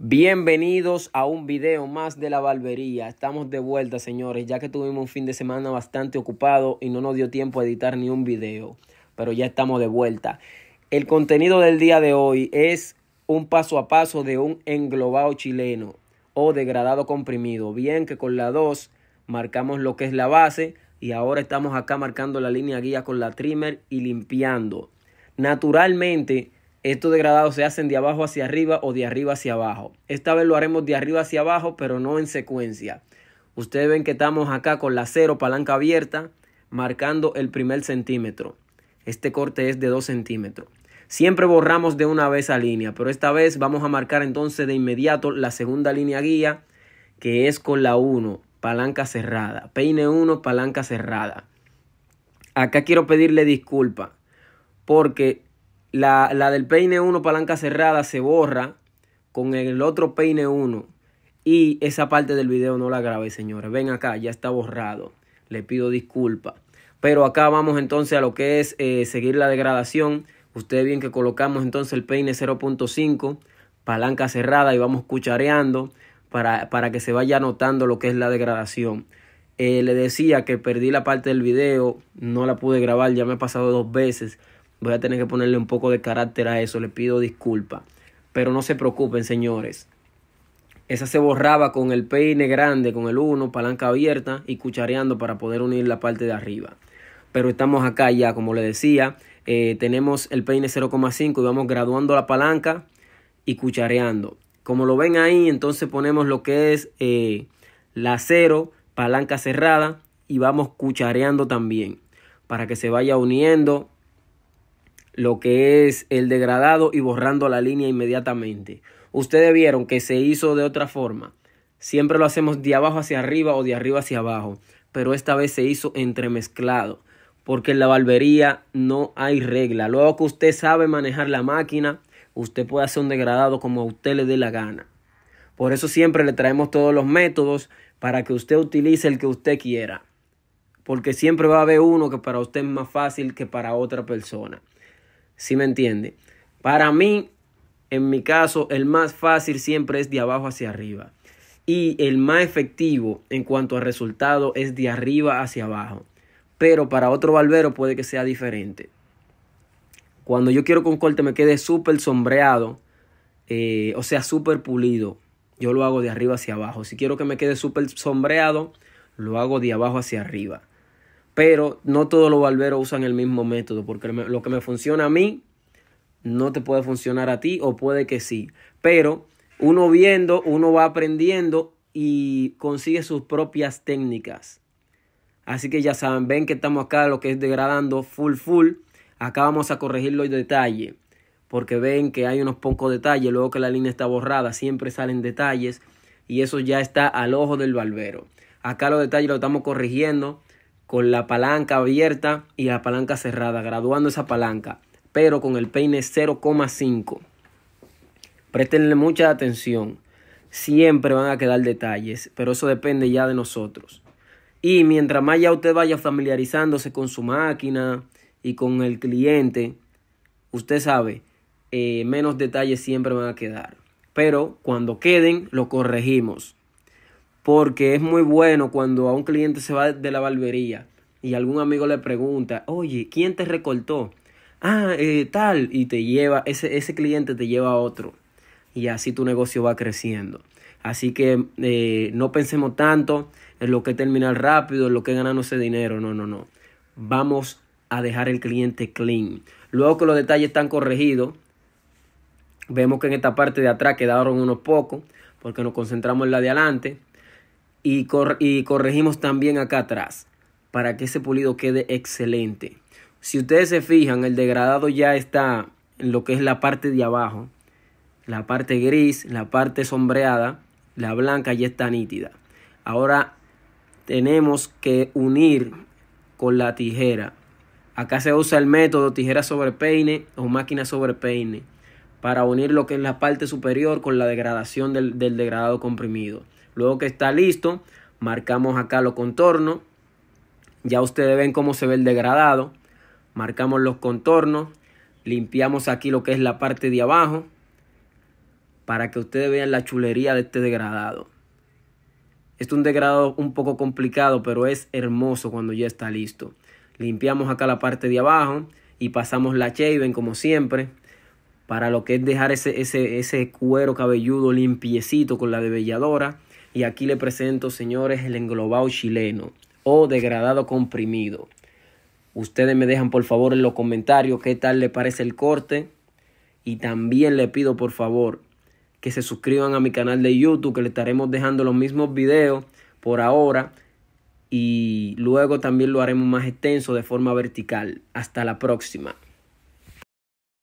Bienvenidos a un video más de la barbería. Estamos de vuelta, señores, ya que tuvimos un fin de semana bastante ocupado y no nos dio tiempo a editar ni un video, pero ya estamos de vuelta. El contenido del día de hoy es un paso a paso de un englobado chileno o degradado comprimido. Bien que con la 2 marcamos lo que es la base y ahora estamos acá marcando la línea guía con la trimmer y limpiando. Naturalmente, estos degradados se hacen de abajo hacia arriba o de arriba hacia abajo. Esta vez lo haremos de arriba hacia abajo, pero no en secuencia. Ustedes ven que estamos acá con la cero palanca abierta, marcando el primer centímetro. Este corte es de 2 centímetros. Siempre borramos de una vez a línea, pero esta vez vamos a marcar entonces de inmediato la segunda línea guía, que es con la 1, palanca cerrada. Peine 1, palanca cerrada. Acá quiero pedirle disculpa, porque la, del peine 1 palanca cerrada se borra con el otro peine 1. Y esa parte del video no la grabé, señores. Ven acá, ya está borrado. Le pido disculpas. Pero acá vamos entonces a lo que es eh, seguir la degradación. Ustedes bien que colocamos entonces el peine 0.5, palanca cerrada y vamos cuchareando para, para, que se vaya notando lo que es la degradación. Eh, le decía que perdí la parte del video, no la pude grabar, ya me ha pasado dos veces. Voy a tener que ponerle un poco de carácter a eso, le pido disculpa. Pero no se preocupen, señores. Esa se borraba con el peine grande, con el 1, palanca abierta y cuchareando para poder unir la parte de arriba. Pero estamos acá ya, como le decía, eh, tenemos el peine 0,5 y vamos graduando la palanca y cuchareando. Como lo ven ahí, entonces ponemos lo que es eh, la 0, palanca cerrada y vamos cuchareando también para que se vaya uniendo lo que es el degradado y borrando la línea inmediatamente. Ustedes vieron que se hizo de otra forma. Siempre lo hacemos de abajo hacia arriba o de arriba hacia abajo, pero esta vez se hizo entremezclado, porque en la barbería no hay regla. Luego que usted sabe manejar la máquina, usted puede hacer un degradado como a usted le dé la gana. Por eso siempre le traemos todos los métodos para que usted utilice el que usted quiera. Porque siempre va a haber uno que para usted es más fácil que para otra persona. Si me entiende? Para mí, en mi caso, el más fácil siempre es de abajo hacia arriba. Y el más efectivo en cuanto a resultado es de arriba hacia abajo. Pero para otro barbero puede que sea diferente. Cuando yo quiero que un corte me quede súper sombreado, eh, o sea, súper pulido, yo lo hago de arriba hacia abajo. Si quiero que me quede súper sombreado, lo hago de abajo hacia arriba. Pero no todos los barberos usan el mismo método, porque lo que me funciona a mí no te puede funcionar a ti o puede que sí. Pero uno viendo, uno va aprendiendo y consigue sus propias técnicas. Así que ya saben, ven que estamos acá, lo que es degradando full full. Acá vamos a corregir los detalles, porque ven que hay unos pocos detalles, luego que la línea está borrada, siempre salen detalles y eso ya está al ojo del barbero. Acá los detalles los estamos corrigiendo con la palanca abierta y la palanca cerrada, graduando esa palanca, pero con el peine 0,5. Prestenle mucha atención. Siempre van a quedar detalles, pero eso depende ya de nosotros. Y mientras más ya usted vaya familiarizándose con su máquina y con el cliente, usted sabe, eh, menos detalles siempre van a quedar. Pero cuando queden, lo corregimos porque es muy bueno cuando a un cliente se va de la barbería y algún amigo le pregunta, oye, ¿quién te recortó? Ah, eh, tal, y te lleva, ese, ese cliente te lleva a otro. Y así tu negocio va creciendo. Así que eh, no pensemos tanto en lo que terminar rápido, en lo que ganarnos ese dinero. No, no, no. Vamos a dejar el cliente clean. Luego que los detalles están corregidos, vemos que en esta parte de atrás quedaron unos pocos, porque nos concentramos en la de adelante y, corregimos también acá atrás para que ese pulido quede excelente. Si ustedes se fijan, el degradado ya está en lo que es la parte de abajo, la parte gris, la parte sombreada, la blanca ya está nítida. Ahora tenemos que unir con la tijera. Acá se usa el método tijera sobre peine o máquina sobre peine para unir lo que es la parte superior con la degradación del degradado comprimido. Luego que está listo, marcamos acá los contornos. Ya ustedes ven cómo se ve el degradado. Marcamos los contornos. Limpiamos aquí lo que es la parte de abajo. Para que ustedes vean la chulería de este degradado. es un degradado un poco complicado, pero es hermoso cuando ya está listo. Limpiamos acá la parte de abajo y pasamos la shaven como siempre. Para lo que es dejar ese, ese cuero cabelludo limpiecito con la debelladora y aquí le presento, señores, el englobado chileno o degradado comprimido. Ustedes me dejan por favor en los comentarios qué tal le parece el corte. Y también le pido por favor que se suscriban a mi canal de YouTube, que le estaremos dejando los mismos videos por ahora. Y luego también lo haremos más extenso de forma vertical. Hasta la próxima.